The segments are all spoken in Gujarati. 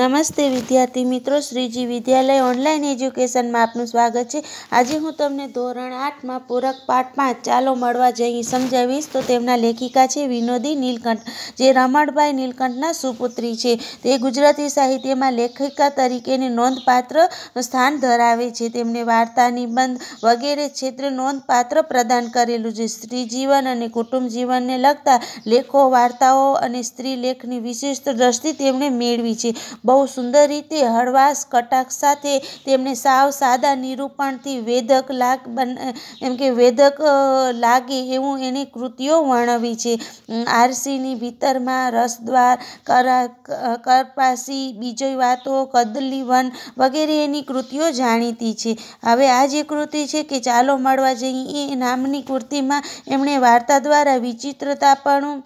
નમસ્તે વિદ્યાર્થી મિત્રો શ્રીજી વિદ્યાલય ઓનલાઈન એજ્યુકેશનમાં આપનું સ્વાગત છે આજે હું તમને ધોરણ આઠમાં પૂરક પાઠ પાંચ ચાલો મળવા જઈ સમજાવીશ તો તેમના લેખિકા છે વિનોદી નીલકંઠ જે રમણભાઈ નીલકંઠના સુપુત્રી છે તે ગુજરાતી સાહિત્યમાં લેખિકા તરીકેને નોંધપાત્ર સ્થાન ધરાવે છે તેમને વાર્તા નિબંધ વગેરે ક્ષેત્રે નોંધપાત્ર પ્રદાન કરેલું છે સ્ત્રી જીવન અને કુટુંબ જીવનને લગતા લેખો વાર્તાઓ અને સ્ત્રી લેખની વિશિષ્ટ દ્રષ્ટિ તેમણે મેળવી છે બહુ સુંદર રીતે હળવાશ કટાક્ષ સાથે તેમણે સાવ સાદા નિરૂપણથી વેધક લાગ બન એમ કે વેધક લાગે એવું એની કૃતિઓ વર્ણવી છે આરસીની ભીતરમાં રસદ્વાર કરા કરપાસી બીજી વાતો કદલીવન વગેરે એની કૃતિઓ જાણીતી છે હવે આ જે કૃતિ છે કે ચાલો મળવા જઈએ એ નામની કૃતિમાં એમણે વાર્તા દ્વારા વિચિત્રતા પણ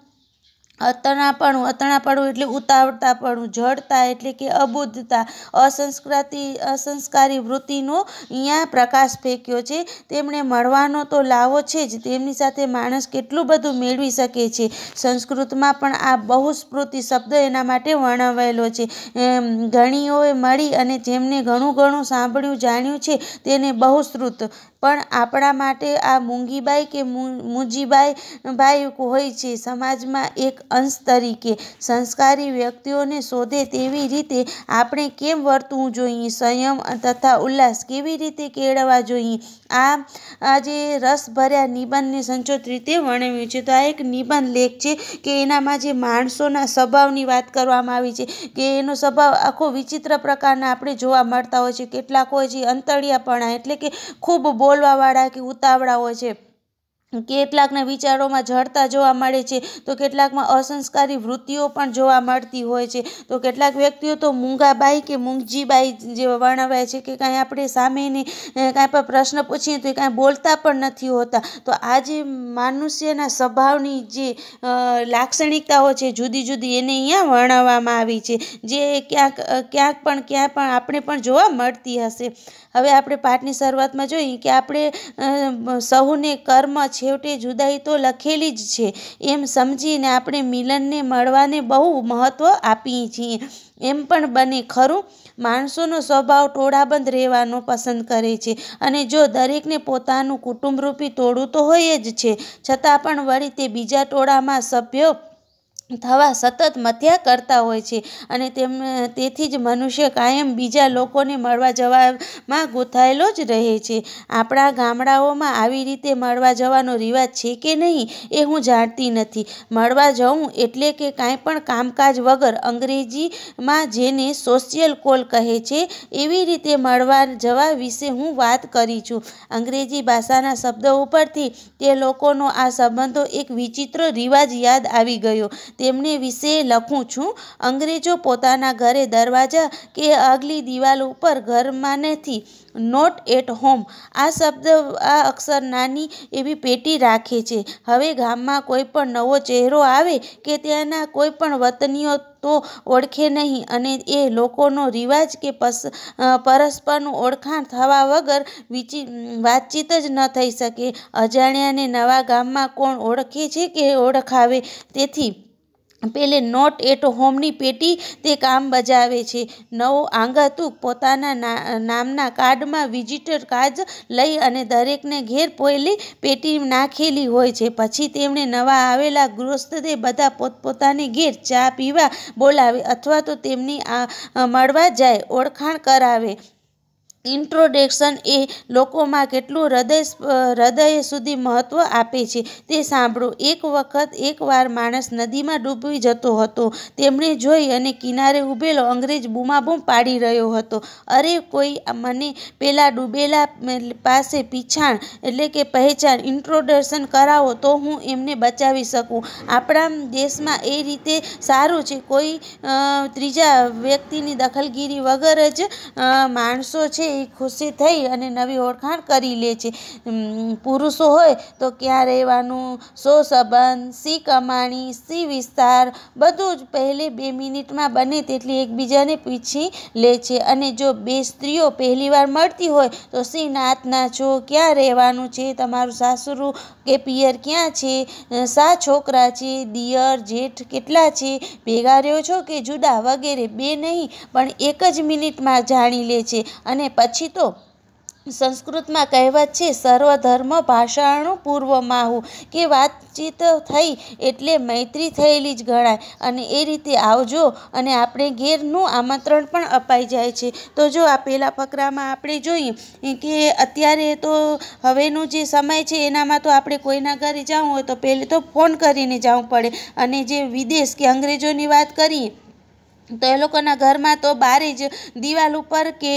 અતણાપણું અતણાપણું એટલે ઉતાવળતાપણું જડતા એટલે કે અબુદ્ધતા અસંસ્કૃતિ અસંસ્કારી વૃત્તિનો અહીંયા પ્રકાશ ફેંક્યો છે તેમણે મળવાનો તો લાવો છે જ તેમની સાથે માણસ કેટલું બધું મેળવી શકે છે સંસ્કૃતમાં પણ આ બહુસ્મૃતિ શબ્દ એના માટે વર્ણવાયેલો છે ઘણીઓએ મળી અને જેમને ઘણું ઘણું સાંભળ્યું જાણ્યું છે તેને બહુશ્રુત પણ આપણા માટે આ મૂંગીબાઈ કે મુજીબાઈ ભાઈ હોય છે સમાજમાં એક અંશ તરીકે સંસ્કારી વ્યક્તિઓને શોધે તેવી રીતે આપણે કેમ વર્તવું જોઈએ સંયમ તથા ઉલ્લાસ કેવી રીતે કેળવવા જોઈએ આ આ જે રસભર્યા નિબંધને સંચોત રીતે વર્ણવ્યું છે તો આ એક નિબંધ લેખ છે કે એનામાં જે માણસોના સ્વભાવની વાત કરવામાં આવી છે કે એનો સ્વભાવ આખો વિચિત્ર પ્રકારના આપણે જોવા મળતા હોય છે કેટલાક હોય છે અંતળિયાપણા એટલે કે ખૂબ બોલવાવાળા કે ઉતાવળા હોય છે કેટલાકના વિચારોમાં જડતા જોવા મળે છે તો કેટલાકમાં અસંસ્કારી વૃત્તિઓ પણ જોવા મળતી હોય છે તો કેટલાક વ્યક્તિઓ તો મૂંગાબાઈ કે મૂંગજીબાઈ જેવા વર્ણવાય છે કે કાંઈ આપણે સામેને કાંઈ પણ પ્રશ્ન પૂછીએ તો એ કાંઈ બોલતા પણ નથી હોતા તો આ જે મનુષ્યના સ્વભાવની જે લાક્ષણિકતાઓ છે જુદી જુદી એને અહીંયા વર્ણવવામાં આવી છે જે ક્યાંક ક્યાંક પણ ક્યાંય પણ આપણે પણ જોવા મળતી હશે હવે આપણે પાઠની શરૂઆતમાં જોઈએ કે આપણે સહુને કર્મ છેવટે જુદાઈ તો લખેલી જ છે એમ સમજીને આપણે મિલનને મળવાને બહુ મહત્ત્વ આપીએ છીએ એમ પણ બને ખરું માણસોનો સ્વભાવ ટોળાબંધ રહેવાનો પસંદ કરે છે અને જો દરેકને પોતાનું કુટુંબરૂપી ટોળું તો હોય જ છે છતાં પણ વળી તે બીજા ટોળામાં સભ્યો થવા સતત મથ્યા કરતા હોય છે અને તેમ તેથી જ મનુષ્ય કાયમ બીજા લોકોને મળવા જવામાં ગૂંથાયેલો જ રહે છે આપણા ગામડાઓમાં આવી રીતે મળવા જવાનો રિવાજ છે કે નહીં એ હું જાણતી નથી મળવા જવું એટલે કે કાંઈ પણ કામકાજ વગર અંગ્રેજીમાં જેને સોશિયલ કોલ કહે છે એવી રીતે મળવા જવા વિશે હું વાત કરી છું અંગ્રેજી ભાષાના શબ્દો ઉપરથી તે લોકોનો આ સંબંધો એક વિચિત્ર રિવાજ યાદ આવી ગયો તેમને વિશે લખું છું અંગ્રેજો પોતાના ઘરે દરવાજા કે આગલી દિવાલ ઉપર ઘરમાં નથી નોટ એટ હોમ આ શબ્દ આ અક્ષર નાની એવી પેટી રાખે છે હવે ગામમાં કોઈ પણ નવો ચહેરો આવે કે ત્યાંના કોઈ પણ વતનીઓ તો ઓળખે નહીં અને એ લોકોનો રિવાજ કે પસ પરસ્પરનું ઓળખાણ થવા વગર વિચી વાતચીત જ ન થઈ શકે અજાણ્યાને નવા ગામમાં કોણ ઓળખે છે કે ઓળખાવે તેથી પેલે નોટ એટ હોમની પેટી તે કામ બજાવે છે નવો આંગાતુક પોતાના નામના કાર્ડમાં વિઝિટર કાર્ડ લઈ અને દરેકને ઘેર પોયલી પેટી નાખેલી હોય છે પછી તેમણે નવા આવેલા ગૃહસ્થે બધા પોતપોતાની ઘેર ચા પીવા બોલાવે અથવા તો તેમની મળવા જાય ઓળખાણ કરાવે ઇન્ટ્રોડક્શન એ લોકોમાં કેટલું હૃદય હૃદય સુધી મહત્ત્વ આપે છે તે સાંભળો એક વખત એકવાર માણસ નદીમાં ડૂબી જતો હતો તેમણે જોઈ અને કિનારે ઊભેલો અંગ્રેજ બૂમાબૂમ પાડી રહ્યો હતો અરે કોઈ મને પેલા ડૂબેલા પાસે પીછાણ એટલે કે પહેચાણ ઇન્ટ્રોડક્શન કરાવો તો હું એમને બચાવી શકું આપણા દેશમાં એ રીતે સારું છે કોઈ ત્રીજા વ્યક્તિની દખલગીરી વગર જ માણસો છે ખુશી થઈ અને નવી ઓળખાણ કરી લે છે પુરુષો હોય તો ક્યાં રહેવાનું શો સંબંધ સી કમાણી સી વિસ્તાર બધું જ પહેલે બે મિનિટમાં બને તેટલી એકબીજાને પીછી લે છે અને જો બે સ્ત્રીઓ પહેલીવાર મળતી હોય તો સી નાતના છો ક્યાં રહેવાનું છે તમારું સાસુરું કે પિયર ક્યાં છે સા છોકરા છે દિયર જેઠ કેટલા છે ભેગા રહ્યો છો કે જુદા વગેરે બે નહીં પણ એક જ મિનિટમાં જાણી લે છે અને પછી તો સંસ્કૃતમાં કહેવત છે સર્વધર્મ ભાષાણું પૂર્વમાહુ કે વાતચીત થઈ એટલે મૈત્રી થયેલી જ ગણાય અને એ રીતે આવજો અને આપણે ઘેરનું આમંત્રણ પણ અપાઈ જાય છે તો જો આ પહેલાં ફકરામાં આપણે જોઈએ કે અત્યારે તો હવેનું જે સમય છે એનામાં તો આપણે કોઈના ઘરે જવું હોય તો પહેલે તો ફોન કરીને જવું પડે અને જે વિદેશ કે અંગ્રેજોની વાત કરીએ તો એ લોકોના ઘરમાં તો બહાર જ દિવાલ ઉપર કે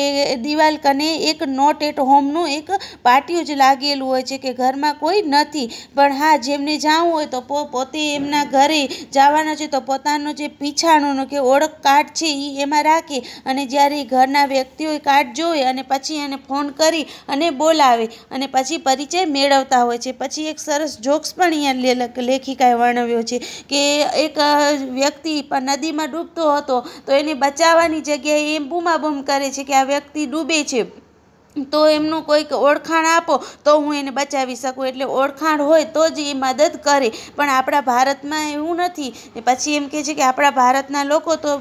દિવાલ કને એક નોટ એટ હોમનું એક પાટિયું જ લાગેલું હોય છે કે ઘરમાં કોઈ નથી પણ હા જેમને જવું હોય તો પોતે એમના ઘરે જવાના છે તો પોતાનું જે પીછાણોનો કે ઓળખ કાર્ડ છે એ એમાં રાખે અને જ્યારે ઘરના વ્યક્તિઓએ કાર્ડ જોવે અને પછી એને ફોન કરી અને બોલાવે અને પછી પરિચય મેળવતા હોય છે પછી એક સરસ જોક્સ પણ અહીંયા લેખિકાએ વર્ણવ્યો છે કે એક વ્યક્તિ પણ નદીમાં ડૂબતો હતો તો એને બચાવવાની જગ્યાએ એમ બૂમાબૂમ કરે છે કે આ વ્યક્તિ ડૂબે છે તો એમનું કોઈક ઓળખાણ આપો તો હું એને બચાવી શકું એટલે ઓળખાણ હોય તો જ એ મદદ કરે પણ આપણા ભારતમાં એવું નથી પછી એમ કહે છે કે આપણા ભારતના લોકો તો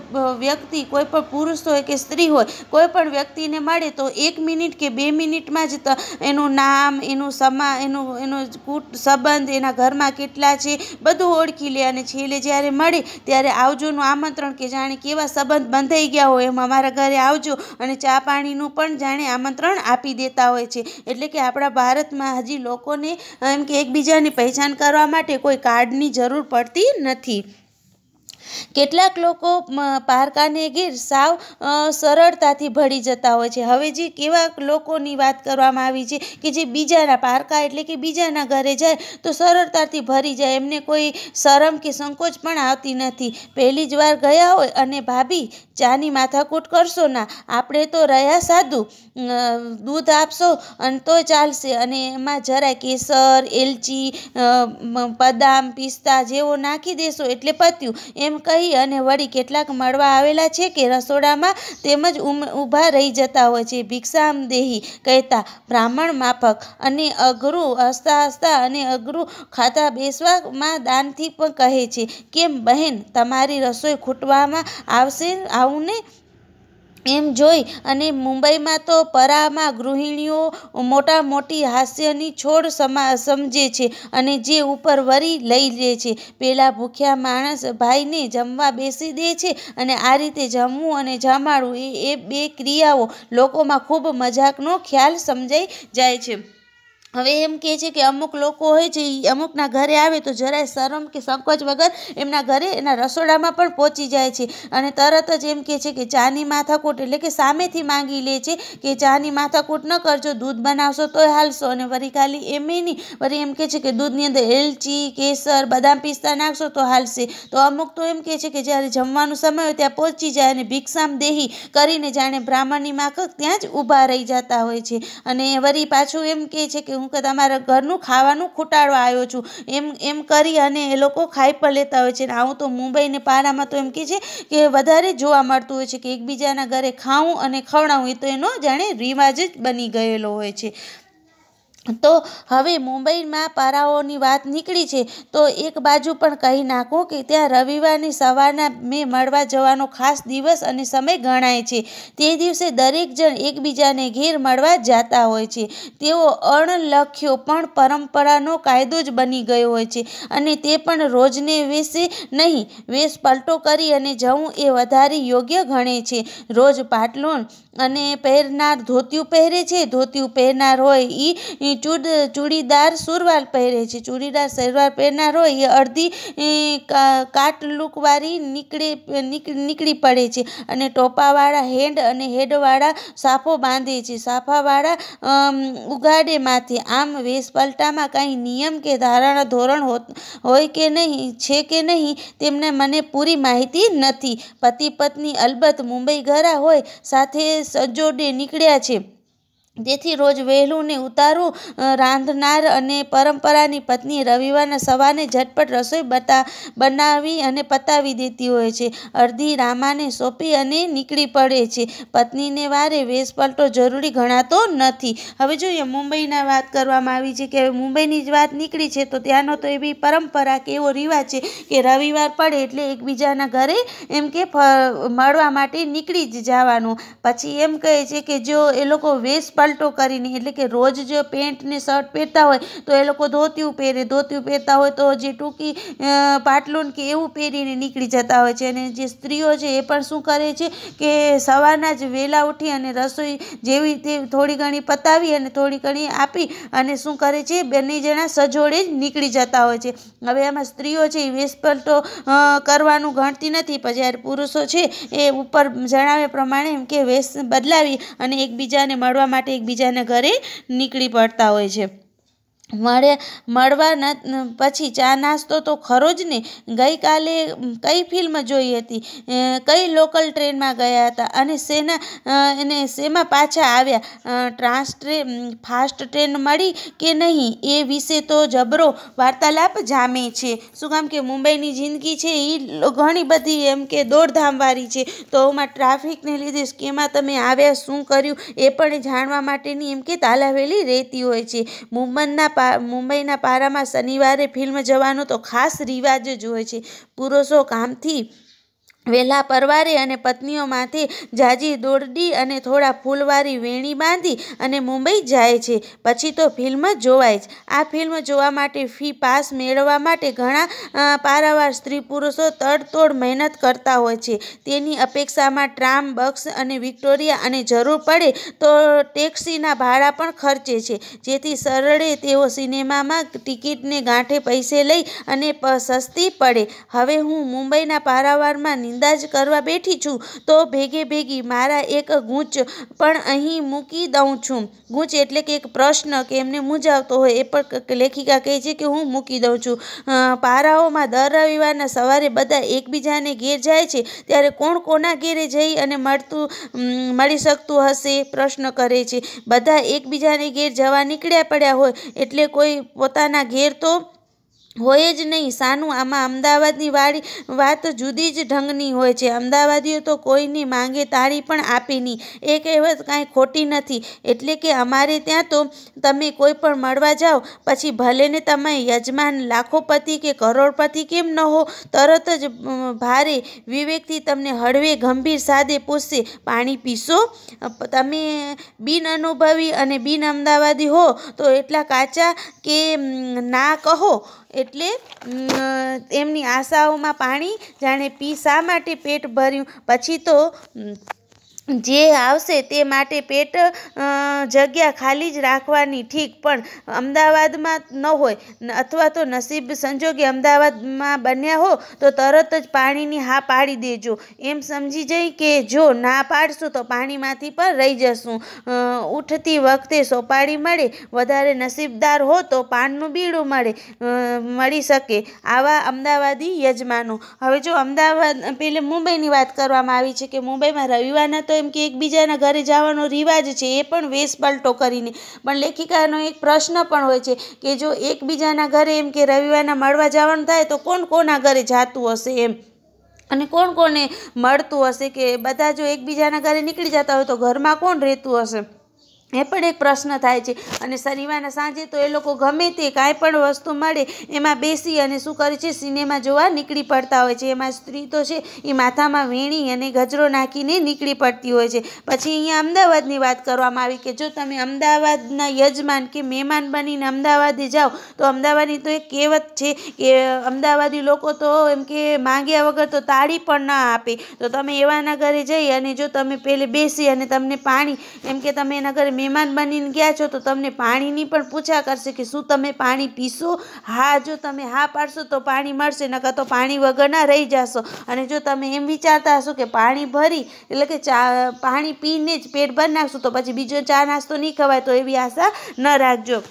વ્યક્તિ કોઈ પણ પુરુષ હોય કે સ્ત્રી હોય કોઈ પણ વ્યક્તિને મળે તો એક મિનિટ કે બે મિનિટમાં જ એનું નામ એનું સમા એનું એનો કૂટ સંબંધ એના ઘરમાં કેટલા છે બધું ઓળખી લે અને છેલ્લે જ્યારે મળે ત્યારે આવજોનું આમંત્રણ કે જાણે કેવા સંબંધ બંધાઈ ગયા હોય એમ અમારા ઘરે આવજો અને ચા પાણીનું પણ જાણે આમંત્રણ આપી દેતા હોય છે એટલે કે આપણા ભારતમાં હજી લોકોને એમ કે એકબીજાની પહેચાન કરવા માટે કોઈ કાર્ડની જરૂર પડતી નથી કેટલાક લોકો પારકાને ગીર સાવ સરળતાથી ભળી જતા હોય છે હવે જે કેવા લોકોની વાત કરવામાં આવી છે કે જે બીજાના પારકા એટલે કે બીજાના ઘરે જાય તો સરળતાથી ભરી જાય એમને કોઈ શરમ કે સંકોચ પણ આવતી નથી પહેલી જ વાર ગયા હોય અને ભાભી ચાની માથાકૂટ કરશો ના આપણે તો રહ્યા સાદું દૂધ આપશો અને તો ચાલશે અને એમાં જરાય કેસર એલચી બદામ પિસ્તા જેવો નાખી દેશો એટલે પત્યું એમ કહી અને વળી કેટલાક મળવા આવેલા છે કે રસોડામાં તેમજ ઊભા રહી જતા હોય છે ભિક્ષામ દેહી કહેતા બ્રાહ્મણ માફક અને અઘરું હસતા હસતા અને અઘરું ખાતા બેસવામાં દાનથી પણ કહે છે કેમ બહેન તમારી રસોઈ ખૂટવામાં આવશે આવું ને એમ જોઈ અને મુંબઈમાં તો પરામાં ગૃહિણીઓ મોટા મોટી હાસ્યની છોડ સમા સમજે છે અને જે ઉપર વરી લઈ લે છે પેલા ભૂખ્યા માણસ ભાઈને જમવા બેસી દે છે અને આ રીતે જમવું અને જમાડવું એ એ બે ક્રિયાઓ લોકોમાં ખૂબ મજાકનો ખ્યાલ સમજાઈ જાય છે હવે એમ કહે છે કે અમુક લોકો હોય છે એ અમુકના ઘરે આવે તો જરાય શરમ કે સંકોચ વગર એમના ઘરે એના રસોડામાં પણ પહોંચી જાય છે અને તરત જ એમ કહે છે કે ચાની માથાકૂટ એટલે કે સામેથી માંગી લે છે કે ચાની માથાકૂટ ન કરજો દૂધ બનાવશો તોય હાલશો અને વરી ખાલી એમ નહીં વરી એમ કહે છે કે દૂધની અંદર એલચી કેસર બદામ પિસ્તા નાખશો તો હાલશે તો અમુક તો એમ કહે છે કે જ્યારે જમવાનો સમય હોય ત્યાં પહોંચી જાય અને ભિક્ષામ દેહી કરીને જાણે બ્રાહ્મણની માખક ત્યાં જ ઊભા રહી જતા હોય છે અને વરી પાછું એમ કહે છે કે હું કે તમારા ઘરનું ખાવાનું ખૂટાડવા આવ્યો છું એમ એમ કરી અને એ લોકો ખાઈ પણ લેતા હોય છે અને આવું તો મુંબઈને પારામાં તો એમ કહે છે કે વધારે જોવા મળતું હોય છે કે એકબીજાના ઘરે ખાવું અને ખવડાવું એ તો એનો જાણે રિવાજ જ બની ગયેલો હોય છે તો હવે મુંબઈમાં પારાઓની વાત નીકળી છે તો એક બાજુ પણ કહી નાખું કે ત્યાં રવિવારની સવારના મેં મળવા જવાનો ખાસ દિવસ અને સમય ગણાય છે તે દિવસે દરેક જણ એકબીજાને ઘેર મળવા જતા હોય છે તેઓ અણલખ્યો પણ પરંપરાનો કાયદો જ બની ગયો હોય છે અને તે પણ રોજને વેશે નહીં વેશ પલટો કરી અને જવું એ વધારે યોગ્ય ગણે છે રોજ પાટલું અને પહેરનાર ધોતિયું પહેરે છે ધોતિયું પહેરનાર હોય એ ચૂડ ચૂડીદાર સુરવાલ પહેરે છે ચૂડીદાર સલવાર પહેરનાર હોય એ અડધી કાટ નીકળે નીકળી પડે છે અને ટોપાવાળા હેન્ડ અને હેડવાળા સાફો બાંધે છે સાફાવાળા ઉગાડે માથે આમ વેશપલટામાં કાંઈ નિયમ કે ધારણ ધોરણ હોય કે નહીં છે કે નહીં તેમને મને પૂરી માહિતી નથી પતિ પત્ની અલબત્ત મુંબઈ ઘરા હોય સાથે સજોડે નીકળ્યા છે જેથી રોજ વહેલું ને ઉતારું રાંધનાર અને પરંપરાની પત્ની રવિવારના સવારે ઝટપટ રસોઈ બતા બનાવી અને પતાવી દેતી હોય છે અડધી રામાને સોંપી અને નીકળી પડે છે પત્નીને વારે વેશ પલટો જરૂરી ગણાતો નથી હવે જોઈએ મુંબઈના વાત કરવામાં આવી છે કે મુંબઈની જ વાત નીકળી છે તો ત્યાંનો તો એવી પરંપરા કે એવો રિવાજ છે કે રવિવાર પડે એટલે એકબીજાના ઘરે એમ કે મળવા માટે નીકળી જ જવાનું પછી એમ કહે છે કે જો એ લોકો વેશ પાલટો કરીને એટલે કે રોજ જે પેન્ટ ને શર્ટ પહેરતા હોય તો એ લોકો ધોતિયું પહેરે ધોતિયું પહેરતા હોય તો જે ટૂંકી પાટલુન કે એવું પહેરીને નીકળી જતા હોય છે અને જે સ્ત્રીઓ છે એ પણ શું કરે છે કે સવારના જ વહેલા ઉઠી અને રસોઈ જેવી તે થોડી ઘણી પતાવી અને થોડી ઘણી આપી અને શું કરે છે બંને જણા સજોડે જ નીકળી જતા હોય છે હવે આમાં સ્ત્રીઓ છે એ વેશપલટો કરવાનું ગણતી નથી પણ જ્યારે પુરુષો છે એ ઉપર જણાવ્યા પ્રમાણે એમ કે વેશ બદલાવી અને એકબીજાને મળવા માટે માટે એકબીજાના ઘરે નીકળી પડતા હોય છે મળે મળવા પછી ચા નાસ્તો તો ખરો જ ને ગઈકાલે કઈ ફિલ્મ જોઈ હતી કઈ લોકલ ટ્રેનમાં ગયા હતા અને શેના એને શેમાં પાછા આવ્યા ટ્રાન્સ ટ્રેન ફાસ્ટ ટ્રેન મળી કે નહીં એ વિશે તો જબરો વાર્તાલાપ જામે છે શું કામ કે મુંબઈની જિંદગી છે એ ઘણી બધી એમ કે દોડધામવાળી છે તો આમાં ટ્રાફિકને લીધે કેમાં તમે આવ્યા શું કર્યું એ પણ જાણવા માટેની એમ કે તાલાવેલી રહેતી હોય છે મુંબઈના પા મુંબઈના પારામાં શનિવારે ફિલ્મ જવાનો તો ખાસ રિવાજ જ હોય છે પુરુષો કામથી વહેલા પરવારે અને પત્નીઓમાંથી જાજી દોરડી અને થોડા ફૂલવાળી વેણી બાંધી અને મુંબઈ જાય છે પછી તો ફિલ્મ જોવાય જ આ ફિલ્મ જોવા માટે ફી પાસ મેળવવા માટે ઘણા પારાવાર સ્ત્રી પુરુષો તડતોડ મહેનત કરતા હોય છે તેની અપેક્ષામાં ટ્રામ બક્સ અને વિક્ટોરિયા અને જરૂર પડે તો ટેક્સીના ભાડા પણ ખર્ચે છે જેથી સરળે તેઓ સિનેમામાં ટિકિટને ગાંઠે પૈસે લઈ અને સસ્તી પડે હવે હું મુંબઈના પારાવારમાં અંદાજ કરવા બેઠી છું તો ભેગે ભેગી મારા એક ગૂંચ પણ અહીં મૂકી દઉં છું ગૂંચ એટલે કે એક પ્રશ્ન કે એમને મૂંઝાવતો હોય એ પણ લેખિકા કહે છે કે હું મૂકી દઉં છું પારાઓમાં દર રવિવારના સવારે બધા એકબીજાને ઘેર જાય છે ત્યારે કોણ કોના ઘેરે જઈ અને મળતું મળી શકતું હશે પ્રશ્ન કરે છે બધા એકબીજાને ઘેર જવા નીકળ્યા પડ્યા હોય એટલે કોઈ પોતાના ઘેર તો હોય જ નહીં સાનું આમાં અમદાવાદની વાળી વાત જુદી જ ઢંગની હોય છે અમદાવાદીઓ તો કોઈની માંગે તાળી પણ આપી નહીં એ કહેવત કાંઈ ખોટી નથી એટલે કે અમારે ત્યાં તો તમે કોઈ પણ મળવા જાઓ પછી ભલે ને તમે યજમાન લાખોપતિ કે કરોડપતિ કેમ ન હો તરત જ ભારે વિવેકથી તમને હળવે ગંભીર સાદે પૂછશે પાણી પીશો તમે બિન અનુભવી અને બિન અમદાવાદી હો તો એટલા કાચા કે ના કહો એટલે એમની આશાઓમાં પાણી જાણે પી શા માટે પેટ ભર્યું પછી તો જે આવશે તે માટે પેટ જગ્યા ખાલી જ રાખવાની ઠીક પણ અમદાવાદમાં ન હોય અથવા તો નસીબ સંજોગે અમદાવાદમાં બન્યા હો તો તરત જ પાણીની હા પાડી દેજો એમ સમજી જઈ કે જો ના પાડશું તો પાણીમાંથી પણ રહી જશું ઉઠતી વખતે સોપારી મળે વધારે નસીબદાર હો તો પાનનું બીડું મળે મળી શકે આવા અમદાવાદી યજમાનો હવે જો અમદાવાદ પેલે મુંબઈની વાત કરવામાં આવી છે કે મુંબઈમાં રવિવારના તો એમ કે એકબીજાના ઘરે જવાનો રિવાજ છે એ પણ વેશપલટો કરીને પણ લેખિકાનો એક પ્રશ્ન પણ હોય છે કે જો એકબીજાના ઘરે એમ કે રવિવારના મળવા જવાનું થાય તો કોણ કોના ઘરે જાતું હશે એમ અને કોણ કોને મળતું હશે કે બધા જો એકબીજાના ઘરે નીકળી જતા હોય તો ઘરમાં કોણ રહેતું હશે એ પણ એક પ્રશ્ન થાય છે અને શનિવારના સાંજે તો એ લોકો ગમે તે કાંઈ પણ વસ્તુ મળે એમાં બેસી અને શું કરે છે સિનેમા જોવા નીકળી પડતા હોય છે એમાં સ્ત્રી તો છે એ માથામાં વીણી અને ગજરો નાખીને નીકળી પડતી હોય છે પછી અહીંયા અમદાવાદની વાત કરવામાં આવી કે જો તમે અમદાવાદના યજમાન કે મહેમાન બનીને અમદાવાદે જાઓ તો અમદાવાદની તો એક કહેવત છે કે અમદાવાદી લોકો તો એમ કે માંગ્યા વગર તો તાળી પણ ના આપે તો તમે એવાના ઘરે જઈ અને જો તમે પેલે બેસી અને તમને પાણી એમ કે તમે એના ઘરે મહેમાન બનીને ગયા છો તો તમને પાણીની પણ પૂછા કરશે કે શું તમે પાણી પીશો હા જો તમે હા પાડશો તો પાણી મળશે નકા તો પાણી વગરના રહી જશો અને જો તમે એમ વિચારતા હશો કે પાણી ભરી એટલે કે ચા પાણી પીને જ પેટ ભર નાખશો તો પછી બીજો ચા નાસ્તો નહીં ખવાય તો એવી આશા ન રાખજો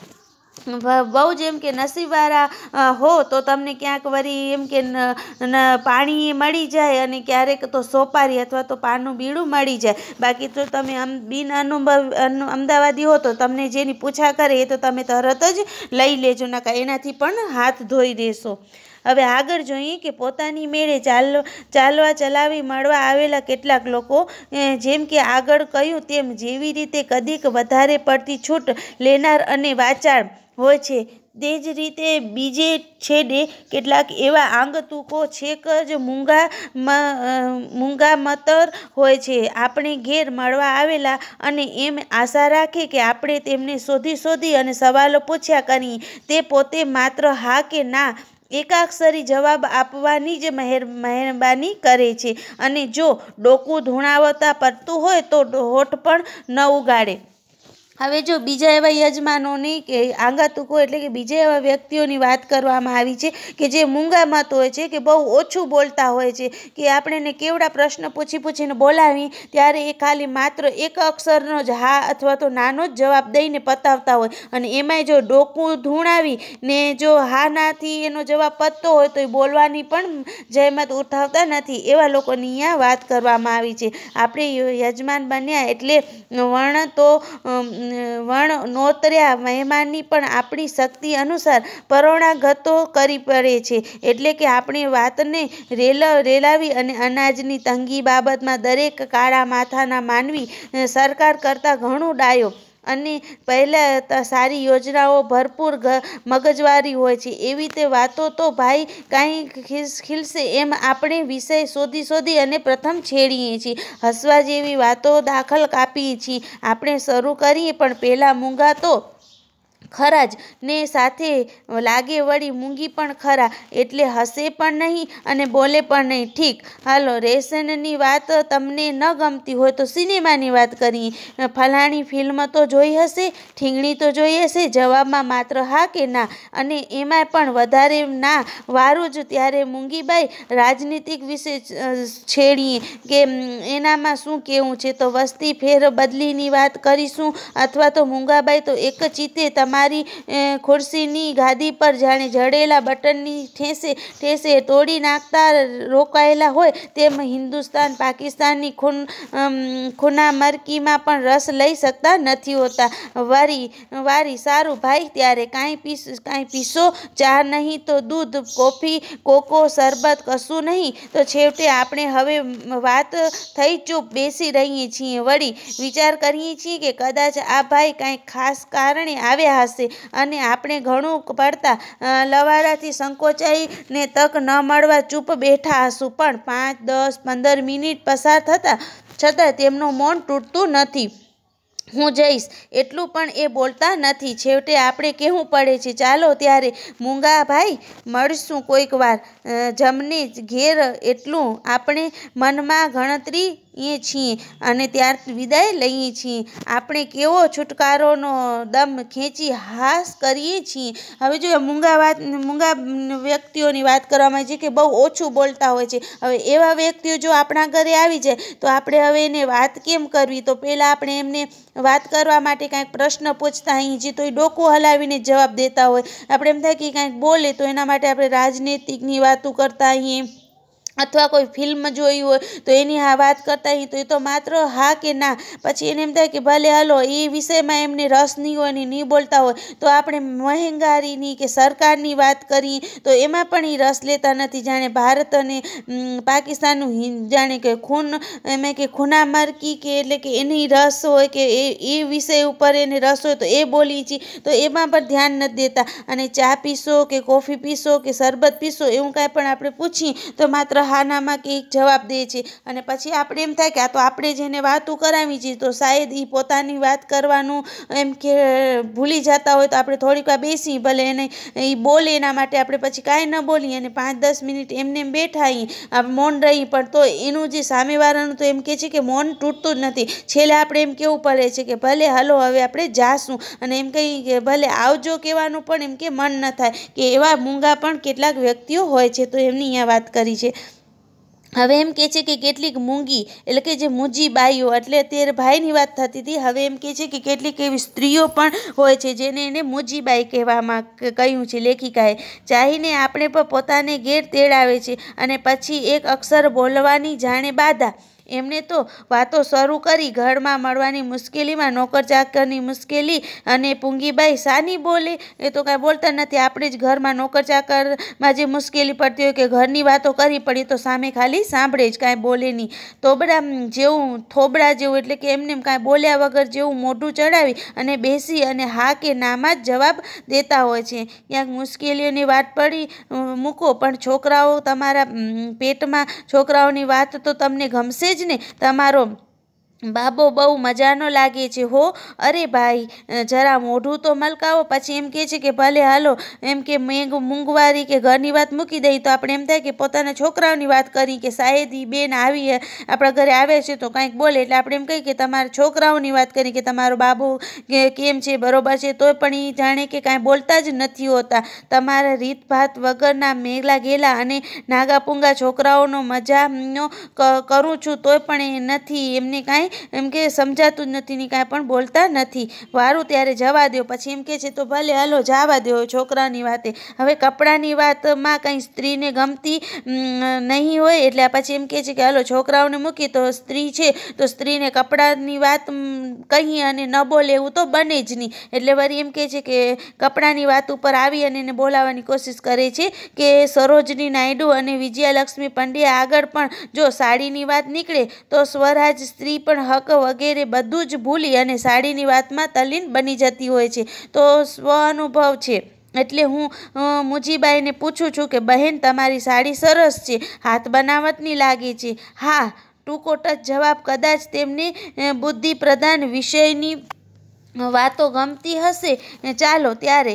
બહુ જ એમ કે નસીબવાળા હો તો તમને ક્યાંક વળી એમ કે પાણી મળી જાય અને ક્યારેક તો સોપારી અથવા તો પાનનું બીડું મળી જાય બાકી તો તમે આમ બિન અનુભવ અમદાવાદી હો તો તમને જેની પૂછા કરે એ તો તમે તરત જ લઈ લેજો નાકા એનાથી પણ હાથ ધોઈ દેશો હવે આગળ જોઈએ કે પોતાની મેળે ચાલ ચાલવા ચલાવી મળવા આવેલા કેટલાક લોકો જેમ કે આગળ કહ્યું તેમ જેવી રીતે કદીક વધારે પડતી છૂટ લેનાર અને વાચાળ હોય છે તે જ રીતે બીજે છેડે કેટલાક એવા આંગતુકો છેક જ મૂંગા મૂંગા મતર હોય છે આપણે ઘેર મળવા આવેલા અને એમ આશા રાખે કે આપણે તેમને શોધી શોધી અને સવાલો પૂછ્યા કરીએ તે પોતે માત્ર હા કે ના એકાક્ષરી જવાબ આપવાની જ મહેર મહેરબાની કરે છે અને જો ડોકું ધૂણાવતા પડતું હોય તો હોઠ પણ ન ઉગાડે હવે જો બીજા એવા યજમાનોની કે આંગાતુકો એટલે કે બીજા એવા વ્યક્તિઓની વાત કરવામાં આવી છે કે જે મૂંગામત હોય છે કે બહુ ઓછું બોલતા હોય છે કે આપણને કેવડા પ્રશ્ન પૂછી પૂછીને બોલાવી ત્યારે એ ખાલી માત્ર એક અક્ષરનો જ હા અથવા તો નાનો જ જવાબ દઈને પતાવતા હોય અને એમાંય જો ડોકું ધૂણાવી ને જો હા નાથી એનો જવાબ પતતો હોય તો એ બોલવાની પણ જહેમત ઉઠાવતા નથી એવા લોકોની અહીંયા વાત કરવામાં આવી છે આપણે યજમાન બન્યા એટલે વર્ણ તો વણ નોતર્યા મહેમાનની પણ આપણી શક્તિ અનુસાર પરોણાગતો કરી પડે છે એટલે કે આપણી વાતને રેલ રેલાવી અને અનાજની તંગી બાબતમાં દરેક કાળા માથાના માનવી સરકાર કરતાં ઘણું ડાયો અને પહેલાં સારી યોજનાઓ ભરપૂર મગજવારી હોય છે એવી રીતે વાતો તો ભાઈ કાંઈ ખીલશે એમ આપણે વિષય શોધી શોધી અને પ્રથમ છેડીએ છીએ હસવા જેવી વાતો દાખલ કાપીએ છીએ આપણે શરૂ કરીએ પણ પહેલાં મૂંગા તો ખરા જ ને સાથે લાગે વળી મૂંગી પણ ખરા એટલે હસે પણ નહીં અને બોલે પણ નહીં ઠીક હાલો રેશનની વાત તમને ન ગમતી હોય તો સિનેમાની વાત કરીએ ફલાણી ફિલ્મ તો જોઈ હશે ઠીંગણી તો જોઈ હશે જવાબમાં માત્ર હા કે ના અને એમાં પણ વધારે ના વારું જ ત્યારે મૂંગીબાઈ રાજનીતિક વિશે છેડીએ કે એનામાં શું કેવું છે તો વસ્તી ફેર બદલીની વાત કરીશું અથવા તો મૂંગાબાઈ તો એક ચિત્તે તમારે મારી ખુરશીની ગાદી પર જાણે જડેલા બટનની ઠેસે ઠેસે તોડી નાખતા રોકાયેલા હોય તેમ હિન્દુસ્તાન પાકિસ્તાનની ખૂન ખૂનામરકીમાં પણ રસ લઈ શકતા નથી હોતા વારી વારી સારું ભાઈ ત્યારે કાંઈ પીસ કાંઈ પીસો ચા નહીં તો દૂધ કોફી કોકો શરબત કશું નહીં તો છેવટે આપણે હવે વાત થઈ ચૂપ બેસી રહીએ છીએ વળી વિચાર કરીએ છીએ કે કદાચ આ ભાઈ કાંઈ ખાસ કારણે આવ્યા હશે હશે અને આપણે ઘણું પડતા લવારાથી સંકોચાઈને તક ન મળવા ચૂપ બેઠા હશું પણ પાંચ દસ પંદર મિનિટ પસાર થતા છતાં તેમનું મૌન તૂટતું નથી હું જઈશ એટલું પણ એ બોલતા નથી છેવટે આપણે કહેવું પડે છે ચાલો ત્યારે મૂંગાભાઈ મળશું કોઈક વાર જમની ઘેર એટલું આપણે મનમાં ગણતરી એ છીએ અને ત્યાર વિદાય લઈએ છીએ આપણે કેવો છુટકારોનો દમ ખેંચી હાસ કરીએ છીએ હવે જો મૂંગા વાત મૂંગા વ્યક્તિઓની વાત કરવામાં આવે છે કે બહુ ઓછું બોલતા હોય છે હવે એવા વ્યક્તિઓ જો આપણા ઘરે આવી જાય તો આપણે હવે એને વાત કેમ કરવી તો પહેલાં આપણે એમને વાત કરવા માટે કાંઈક પ્રશ્ન પૂછતા અહીં જે તો એ ડોકું હલાવીને જવાબ દેતા હોય આપણે એમ થાય કે કાંઈક બોલે તો એના માટે આપણે રાજનૈતિકની વાતો કરતા અહીં અથવા કોઈ ફિલ્મ જોઈ હોય તો એની હા વાત કરતા હોય તો એ તો માત્ર હા કે ના પછી એને એમ થાય કે ભલે હાલો એ વિષયમાં એમને રસ નહીં હોય ને નહીં બોલતા હોય તો આપણે મહેંગારીની કે સરકારની વાત કરીએ તો એમાં પણ એ રસ લેતા નથી જાણે ભારત અને પાકિસ્તાનનું જાણે કે ખૂન એમાં કે ખૂનામાર્કી કે એટલે કે એની રસ હોય કે એ એ વિષય ઉપર એને રસ હોય તો એ બોલી છીએ તો એમાં પણ ધ્યાન નથી દેતા અને ચા પીશો કે કોફી પીશો કે શરબત પીશો એવું કાંઈ પણ આપણે પૂછીએ તો માત્ર બહાનામાં કંઈક જવાબ દે છે અને પછી આપણે એમ થાય કે આ તો આપણે જેને વાતો કરાવી છીએ તો શાયદ એ પોતાની વાત કરવાનું એમ કે ભૂલી જતા હોય તો આપણે થોડીક વાર બેસીએ ભલે એને એ બોલે એના માટે આપણે પછી કાંઈ ન બોલીએ અને પાંચ દસ મિનિટ એમને એમ બેઠા આપણે મૌન રહી પણ તો એનું જે સામેવાળાનું તો એમ કહે છે કે મૌન તૂટતું જ નથી છેલ્લે આપણે એમ કેવું પડે છે કે ભલે હાલો હવે આપણે જાશું અને એમ કહી કે ભલે આવજો કહેવાનું પણ એમ કે મન ન થાય કે એવા મૂંગા પણ કેટલાક વ્યક્તિઓ હોય છે તો એમની અહીંયા વાત કરી છે હવે એમ કહે છે કે કેટલીક મૂંગી એટલે કે જે મૂંજી બાઈઓ એટલે તે ભાઈની વાત થતી હતી હવે એમ કહે છે કે કેટલીક એવી સ્ત્રીઓ પણ હોય છે જેને એને મૂંજીબાઈ કહેવામાં કહ્યું છે લેખિકાએ ચાહીને આપણે પણ પોતાને ઘેર તેડાવે છે અને પછી એક અક્ષર બોલવાની જાણે બાધા એમણે તો વાતો શરૂ કરી ઘરમાં મળવાની મુશ્કેલીમાં નોકર ચાકરની મુશ્કેલી અને પૂંગીબાઈ સાની બોલે એ તો કાંઈ બોલતા નથી આપણે જ ઘરમાં નોકર ચાકરમાં જે મુશ્કેલી પડતી હોય કે ઘરની વાતો કરી પણ એ તો સામે ખાલી સાંભળે જ કાંઈ બોલે નહીં તોબડા જેવું થોબડા જેવું એટલે કે એમને કાંઈ બોલ્યા વગર જેવું મોઢું ચડાવી અને બેસી અને હા કે નામાં જ જવાબ દેતા હોય છે ક્યાંક મુશ્કેલીઓની વાત પડી મૂકો પણ છોકરાઓ તમારા પેટમાં છોકરાઓની વાત તો તમને ગમશે જ જ ને તમારો બાબો બહુ મજાનો લાગે છે હો અરે ભાઈ જરા મોઢું તો મલકાવો પછી એમ કહે છે કે ભલે હાલો એમ કે મેં મૂંગવારી કે ઘરની વાત મૂકી દઈ તો આપણે એમ થાય કે પોતાના છોકરાઓની વાત કરી કે સાહેબ એ બેન આવી આપણા ઘરે આવે છે તો કાંઈક બોલે એટલે આપણે એમ કહીએ કે તમારા છોકરાઓની વાત કરી કે તમારો બાબુ કેમ છે બરોબર છે તોય પણ એ જાણે કે કાંઈ બોલતા જ નથી હોતા તમારા રીતભાત વગરના મેલા ગેલા અને નાગાપૂંગા છોકરાઓનો મજાનો કરું છું તોય પણ એ નથી એમને કાંઈ કાંઈ એમ કે સમજાતું જ નથી ને કાંઈ પણ બોલતા નથી વારું ત્યારે જવા દો પછી એમ કે છે તો ભલે હલો જવા દો છોકરાની વાતે હવે કપડાંની વાતમાં કંઈ સ્ત્રીને ગમતી નહીં હોય એટલે પછી એમ કહે છે કે હલો છોકરાઓને મૂકી તો સ્ત્રી છે તો સ્ત્રીને કપડાની વાત કહી અને ન બોલે એવું તો બને જ નહીં એટલે વળી એમ કહે છે કે કપડાની વાત ઉપર આવી અને એને બોલાવવાની કોશિશ કરે છે કે સરોજની નાયડુ અને વિજયાલક્ષ્મી પંડ્યા આગળ પણ જો સાડીની વાત નીકળે તો સ્વરાજ સ્ત્રી પણ પણ હક વગેરે બધું જ ભૂલી અને સાડીની વાતમાં તલીન બની જતી હોય છે તો સ્વ અનુભવ છે એટલે હું મુજીબાઈને પૂછું છું કે બહેન તમારી સાડી સરસ છે હાથ બનાવટની લાગે છે હા ટૂંકો ટચ જવાબ કદાચ તેમની બુદ્ધિ પ્રધાન વિષયની વાતો ગમતી હશે ને ચાલો ત્યારે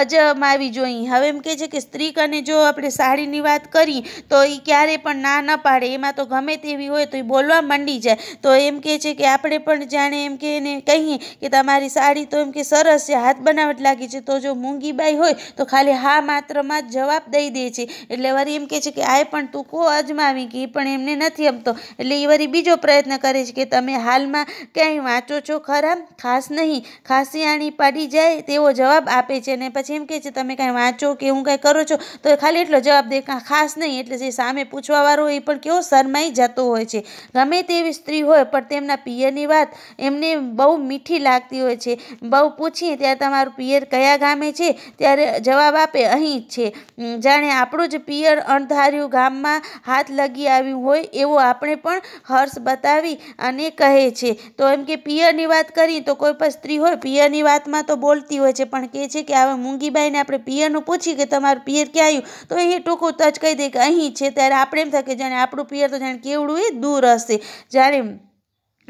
અજમાવી જોઈએ હવે એમ કહે છે કે સ્ત્રી કને જો આપણે સાડીની વાત કરીએ તો એ ક્યારે પણ ના ન પાડે એમાં તો ગમે તેવી હોય તો એ બોલવા માંડી જાય તો એમ કહે છે કે આપણે પણ જાણે એમ કે એને કહીએ કે તમારી સાડી તો એમ કે સરસ છે હાથ બનાવટ લાગે છે તો જો મૂંગીબાઈ હોય તો ખાલી હા માત્રમાં જ જવાબ દઈ દે છે એટલે વરી એમ કહે છે કે આય પણ તું કો અજમાવી કે એ પણ એમને નથી અમતો એટલે એ વરી બીજો પ્રયત્ન કરે છે કે તમે હાલમાં ક્યાંય વાંચો છો ખરા ખાસ નહીં ખાંસી આણી પાડી જાય તેવો જવાબ આપે છે અને પછી એમ કહે છે તમે કાંઈ વાંચો કે હું કાંઈ કરો છો તો ખાલી એટલો જવાબ દે ખાસ નહીં એટલે જે સામે પૂછવાવાળો હોય એ પણ કેવો શરમાઈ જતો હોય છે ગમે તેવી સ્ત્રી હોય પણ તેમના પિયરની વાત એમને બહુ મીઠી લાગતી હોય છે બહુ પૂછીએ ત્યારે તમારું પિયર કયા ગામે છે ત્યારે જવાબ આપે અહીં જ છે જાણે આપણું જ પિયર અણધાર્યું ગામમાં હાથ લગી આવ્યું હોય એવો આપણે પણ હર્ષ બતાવી અને કહે છે તો એમ કે પિયરની વાત કરીએ તો કોઈ પર સ્ત્રી હોય પિયરની વાતમાં તો બોલતી હોય છે પણ કહે છે કે હવે મૂંગીબાઈને આપણે પિયરનું પૂછીએ કે તમારું પિયર ક્યાં આવ્યું તો એ ટૂંકું તજ કહી દે કે અહીં છે ત્યારે આપણે એમ થાય કે જાણે આપણું પિયર તો જાણે કેવડું એ દૂર હશે જ્યારે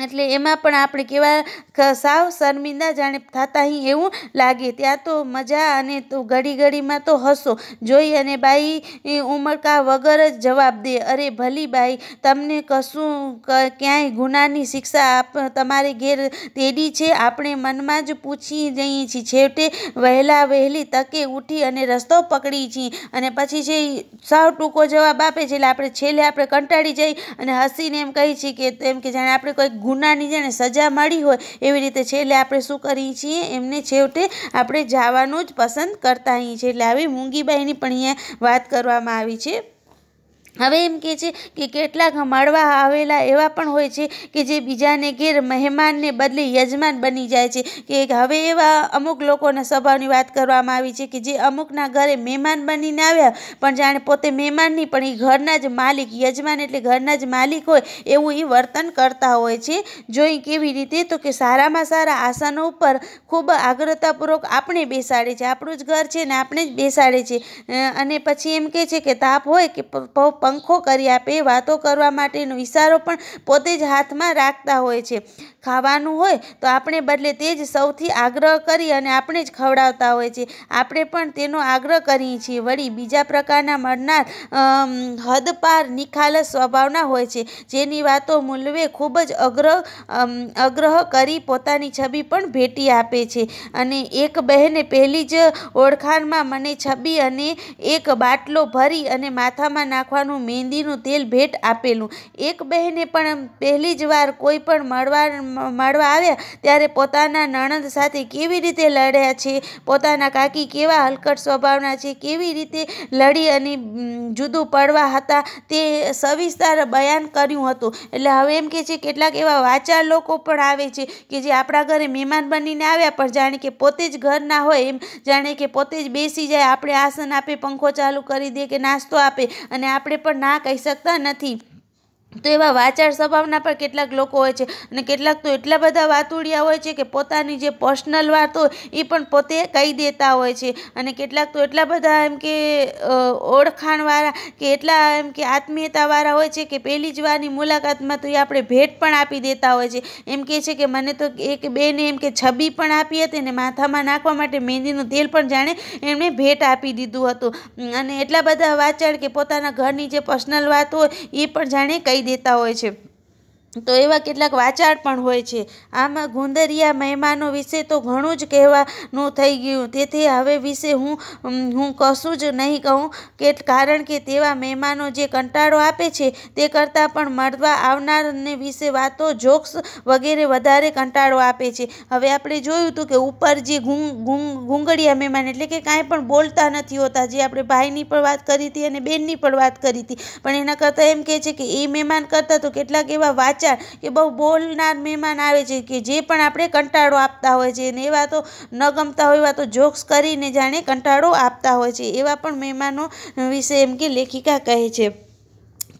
એટલે એમાં પણ આપણે કેવા સાવ શર્મિંદા જાણે થતા અહીં એવું લાગે ત્યાં તો મજા અને તો ઘડી ઘડીમાં તો હસો જોઈ અને બાઈ ઉમળકા વગર જ જવાબ દે અરે ભલી બાઈ તમને કશું ક્યાંય ગુનાની શિક્ષા આપ તમારે ઘેર તેડી છે આપણે મનમાં જ પૂછી જઈએ છીએ છેવટે વહેલા વહેલી તકે ઉઠી અને રસ્તો પકડી છીએ અને પછી છે સાવ ટૂંકો જવાબ આપે છે એટલે આપણે છેલ્લે આપણે કંટાળી જઈ અને હસીને એમ કહી છીએ કે એમ કે જાણે આપણે કોઈ ગુનાની જાણે સજા મળી હોય એવી રીતે છેલ્લે આપણે શું કરીએ છીએ એમને છેવટે આપણે જવાનું જ પસંદ કરતા અહીં છીએ એટલે આવી મૂંગીબાઈની પણ અહીંયા વાત કરવામાં આવી છે હવે એમ કહે છે કે કેટલાક મળવા આવેલા એવા પણ હોય છે કે જે બીજાને ઘેર મહેમાનને બદલે યજમાન બની જાય છે કે હવે એવા અમુક લોકોના સ્વભાવની વાત કરવામાં આવી છે કે જે અમુકના ઘરે મહેમાન બનીને આવ્યા પણ જાણે પોતે મહેમાન નહીં પણ એ ઘરના જ માલિક યજમાન એટલે ઘરના જ માલિક હોય એવું એ વર્તન કરતા હોય છે જોઈ કેવી રીતે તો કે સારામાં સારા આસનો ઉપર ખૂબ આગ્રતાપૂર્વક આપણે બેસાડે છે આપણું જ ઘર છે ને આપણે જ બેસાડે છે અને પછી એમ કહે છે કે તાપ હોય કે પંખો કરી આપે વાતો કરવા માટેનો ઇશારો પણ પોતે જ હાથમાં રાખતા હોય છે ખાવાનું હોય તો આપણે બદલે તે જ સૌથી આગ્રહ કરી અને આપણે જ ખવડાવતા હોય છે આપણે પણ તેનો આગ્રહ કરીએ છીએ વળી બીજા પ્રકારના મરનાર હદપાર નિખાલસ સ્વભાવના હોય છે જેની વાતો મૂલવે ખૂબ જ અગ્રહ આગ્રહ કરી પોતાની છબી પણ ભેટી આપે છે અને એક બહેને પહેલી જ ઓળખાણમાં મને છબી અને એક બાટલો ભરી અને માથામાં નાખવાનું રૂપિયાનું મહેંદીનું તેલ ભેટ આપેલું એક બહેને પણ પહેલી જ વાર કોઈ પણ મળવા મળવા આવ્યા ત્યારે પોતાના નણંદ સાથે કેવી રીતે લડ્યા છે પોતાના કાકી કેવા હલકટ સ્વભાવના છે કેવી રીતે લડી અને જુદું પડવા હતા તે સવિસ્તાર બયાન કર્યું હતું એટલે હવે એમ કે છે કેટલાક એવા વાચા લોકો પણ આવે છે કે જે આપણા ઘરે મહેમાન બનીને આવ્યા પણ જાણે કે પોતે જ ના હોય એમ જાણે કે પોતે જ બેસી જાય આપણે આસન આપે પંખો ચાલુ કરી દે કે નાસ્તો આપે અને આપણે પણ ના કહી શકતા નથી તો એવા વાચાર સ્વભાવના પણ કેટલાક લોકો હોય છે અને કેટલાક તો એટલા બધા વાતુડિયા હોય છે કે પોતાની જે પર્સનલ વાત હોય એ પણ પોતે કહી દેતા હોય છે અને કેટલાક તો એટલા બધા એમ કે ઓળખાણવાળા કે એટલા એમ કે આત્મીયતાવાળા હોય છે કે પહેલી જ વારની મુલાકાતમાં તો એ આપણે ભેટ પણ આપી દેતા હોય છે એમ કહે છે કે મને તો એક બેને એમ કે છબી પણ આપી હતી અને માથામાં નાખવા માટે મહેંદીનું તેલ પણ જાણે એમણે ભેટ આપી દીધું હતું અને એટલા બધા વાચાળ કે પોતાના ઘરની જે પર્સનલ વાત હોય એ પણ જાણે કહી દેતા હોય છે તો એવા કેટલાક વાચાળ પણ હોય છે આમાં ગુંદરિયા મહેમાનો વિશે તો ઘણું જ કહેવાનું થઈ ગયું તેથી હવે વિશે હું હું કશું જ નહીં કહું કે કારણ કે તેવા મહેમાનો જે કંટાળો આપે છે તે કરતાં પણ મળવા આવનારને વિશે વાતો જોક્સ વગેરે વધારે કંટાળો આપે છે હવે આપણે જોયું હતું કે ઉપર જે ગુંગળિયા મહેમાન એટલે કે કાંઈ પણ બોલતા નથી હોતા જે આપણે ભાઈની પણ વાત કરી હતી અને બેનની પણ વાત કરી હતી પણ એના કરતાં એમ કહે છે કે એ મહેમાન કરતાં તો કેટલાક એવા વાત આચાર કે બહુ બોલનાર મહેમાન આવે છે કે જે પણ આપણે કંટાળો આપતા હોય છે અને એવા તો ન ગમતા હોય એવા તો જોક્સ કરીને જાણે કંટાળો આપતા હોય છે એવા પણ મહેમાનો વિશે એમ કે લેખિકા કહે છે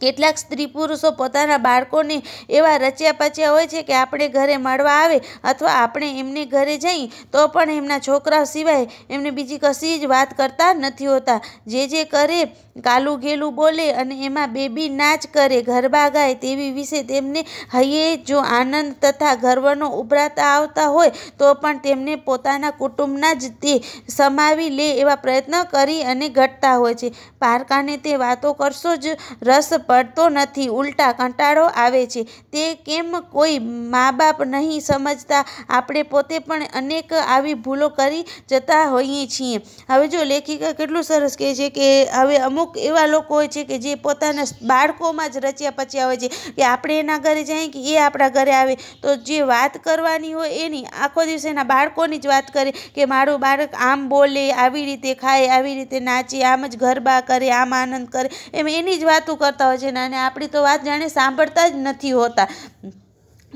કેટલાક સ્ત્રી પુરુષો પોતાના બાળકોને એવા રચ્યા પચ્યા હોય છે કે આપણે ઘરે મળવા આવે અથવા આપણે એમને ઘરે જઈ તો પણ એમના છોકરા સિવાય એમને બીજી કશી જ વાત કરતા નથી હોતા જે જે કરે કાલું ઘેલું બોલે અને એમાં બેબી નાચ કરે ગરબા ગાય તેવી વિશે તેમને હૈયે જો આનંદ તથા ગર્વનો ઉભરાતા આવતા હોય તો પણ તેમને પોતાના કુટુંબના જ તે સમાવી લે એવા પ્રયત્ન કરી અને ઘટતા હોય છે પારકાને તે વાતો કરશો જ રસ પડતો નથી ઉલટા કંટાળો આવે છે તે કેમ કોઈ મા બાપ નહીં સમજતા આપણે પોતે પણ અનેક આવી ભૂલો કરી જતા હોઈએ છીએ હવે જો લેખિકા કેટલું સરસ કહે છે કે હવે અમુક એવા લોકો હોય છે કે જે પોતાના બાળકોમાં જ રચ્યા પચ્યા હોય છે કે આપણે એના ઘરે જઈએ કે એ આપણા ઘરે આવે તો જે વાત કરવાની હોય એની આખો દિવસ એના બાળકોની જ વાત કરે કે મારું બાળક આમ બોલે આવી રીતે ખાય આવી રીતે નાચે આમ જ ગરબા કરે આમ આનંદ કરે એમ એની જ વાતો કરતા હોય છે ને અને આપણી તો વાત જાણે સાંભળતા જ નથી હોતા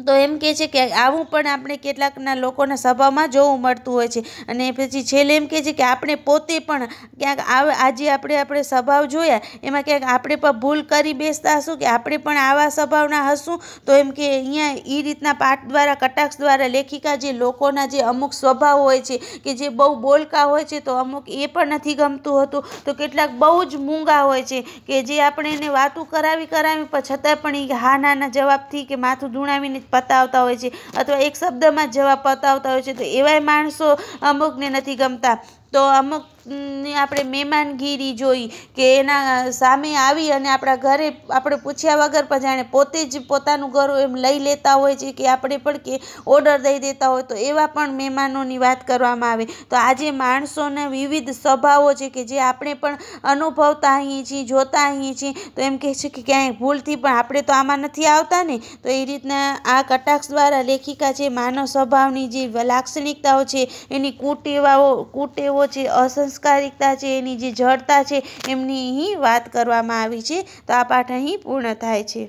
તો એમ કહે છે કે આવું પણ આપણે કેટલાકના લોકોના સભામાં જોવું મળતું હોય છે અને પછી છેલ્લે એમ કહે છે કે આપણે પોતે પણ ક્યાંક આજે આપણે આપણે સ્વભાવ જોયા એમાં ક્યાંક આપણે પણ ભૂલ કરી બેસતા હશું કે આપણે પણ આવા સ્વભાવના હશું તો એમ કે અહીંયા એ રીતના પાઠ દ્વારા કટાક્ષ દ્વારા લેખિકા જે લોકોના જે અમુક સ્વભાવ હોય છે કે જે બહુ બોલકા હોય છે તો અમુક એ પણ નથી ગમતું હતું તો કેટલાક બહુ જ મૂંગા હોય છે કે જે આપણે એને વાતું કરાવી કરાવી પણ છતાં પણ એ હા નાના જવાબથી કે માથું ધૂણાવીને પતાવતા હોય છે અથવા એક શબ્દમાં જવાબ પતાવતા હોય છે તો એવાય માણસો અમુકને નથી ગમતા તો અમુક ને આપણે મહેમાનગીરી જોઈ કે એના સામે આવી અને આપણા ઘરે આપણે પૂછ્યા વગર પણ જાણે પોતે જ પોતાનું ઘર એમ લઈ લેતા હોય છે કે આપણે પણ કે ઓર્ડર દઈ દેતા હોય તો એવા પણ મહેમાનોની વાત કરવામાં આવે તો આજે માણસોના વિવિધ સ્વભાવો છે કે જે આપણે પણ અનુભવતા અહીં છીએ જોતા અહીં છીએ તો એમ કહે છે કે ક્યાંય ભૂલથી પણ આપણે તો આમાં નથી આવતા ને તો એ રીતના આ કટાક્ષ દ્વારા લેખિકા છે માનવ સ્વભાવની જે લાક્ષણિકતાઓ છે એની કુટેવાઓ કુટેવો છે અસંસ્કાર સંસ્કારિકતા છે એની જે જડતા છે એમની અહીં વાત કરવામાં આવી છે તો આ પાઠ અહીં પૂર્ણ થાય છે